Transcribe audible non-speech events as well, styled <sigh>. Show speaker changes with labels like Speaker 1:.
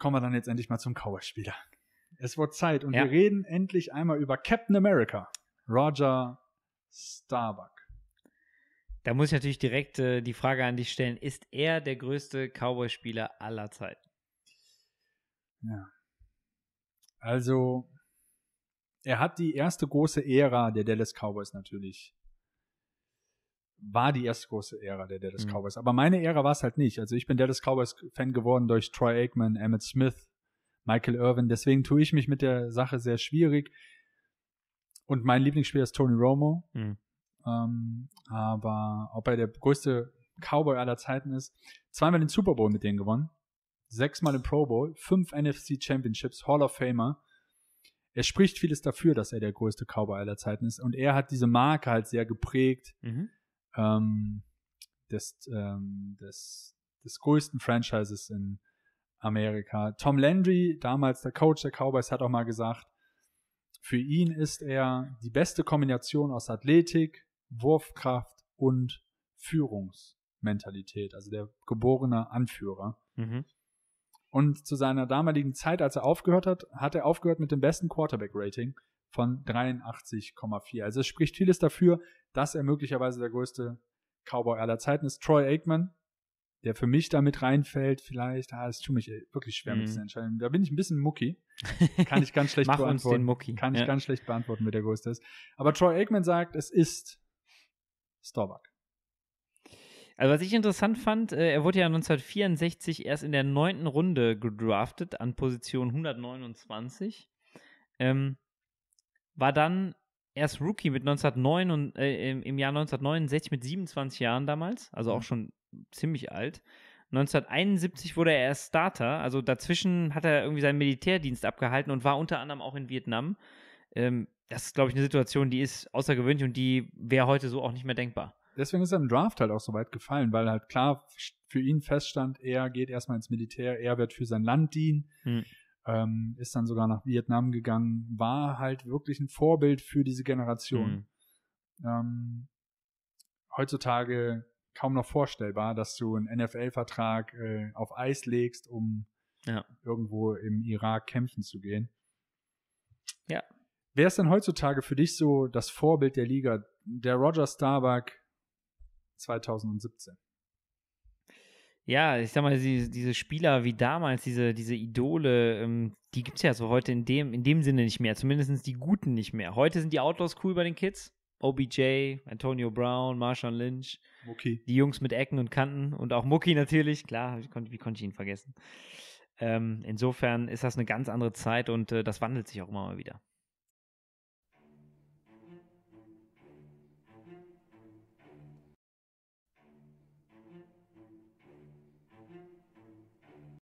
Speaker 1: kommen wir dann jetzt endlich mal zum Cowboy-Spieler. Es wird Zeit und ja. wir reden endlich
Speaker 2: einmal über Captain America, Roger Starbuck. Da muss ich natürlich direkt äh, die Frage an dich stellen: Ist er der größte Cowboy-Spieler aller Zeiten? Ja. Also,
Speaker 1: er hat die erste große Ära der Dallas Cowboys natürlich war die erste große Ära der Dallas mhm. Cowboys. Aber meine Ära war es halt nicht. Also ich bin Dallas Cowboys-Fan geworden durch Troy Aikman, Emmett Smith, Michael Irvin. Deswegen tue ich mich mit der Sache sehr schwierig. Und mein Lieblingsspieler ist Tony Romo. Mhm. Ähm, aber ob er der größte Cowboy aller Zeiten ist, zweimal den Super Bowl mit denen gewonnen, sechsmal den Pro Bowl, fünf NFC Championships, Hall of Famer. Er spricht vieles dafür, dass er der größte Cowboy aller Zeiten ist. Und er hat diese Marke halt sehr geprägt. Mhm ähm, des, ähm, des, des größten Franchises in Amerika. Tom Landry, damals der Coach der Cowboys, hat auch mal gesagt, für ihn ist er die beste Kombination aus Athletik, Wurfkraft und Führungsmentalität. Also der geborene Anführer. Mhm. Und zu seiner damaligen Zeit, als er aufgehört hat, hat er aufgehört mit dem besten Quarterback-Rating von 83,4. Also es spricht vieles dafür, dass er möglicherweise der größte Cowboy aller Zeiten ist. Troy Aikman, der für mich damit reinfällt, vielleicht, ah, es tut mich wirklich schwer, mit mich mhm. zu entscheiden. Da bin ich ein bisschen mucki. Kann ich ganz <laughs> schlecht Mach beantworten. Uns den mucki. Kann ich ja. ganz schlecht beantworten, wer der größte ist. Aber Troy Aikman sagt, es ist Starbuck.
Speaker 2: Also was ich interessant fand, äh, er wurde ja 1964 erst in der neunten Runde gedraftet an Position 129. Ähm, war dann erst Rookie mit 1909 und, äh, im Jahr 1969 mit 27 Jahren damals, also auch mhm. schon ziemlich alt. 1971 wurde er erst Starter, also dazwischen hat er irgendwie seinen Militärdienst abgehalten und war unter anderem auch in Vietnam. Ähm, das ist, glaube ich, eine Situation, die ist außergewöhnlich und die wäre heute so auch nicht mehr denkbar deswegen
Speaker 1: ist er im Draft halt auch so weit gefallen, weil halt klar für ihn feststand, er geht erstmal ins Militär, er wird für sein Land dienen, hm. ähm, ist dann sogar nach Vietnam gegangen, war halt wirklich ein Vorbild für diese Generation. Hm. Ähm, heutzutage kaum noch vorstellbar, dass du einen NFL-Vertrag äh, auf Eis legst, um ja. irgendwo im Irak kämpfen zu gehen. Ja. Wer ist denn heutzutage für dich so das Vorbild der Liga? Der Roger Starbuck, 2017.
Speaker 2: Ja, ich sag mal, diese, diese Spieler wie damals, diese, diese Idole, ähm, die gibt es ja so heute in dem, in dem Sinne nicht mehr, zumindest die Guten nicht mehr. Heute sind die Outlaws cool bei den Kids. OBJ, Antonio Brown, Marshawn Lynch, Mucki. die Jungs mit Ecken und Kanten und auch Mucki natürlich, klar, wie konnte, wie konnte ich ihn vergessen. Ähm, insofern ist das eine ganz andere Zeit und äh, das wandelt sich auch immer mal wieder.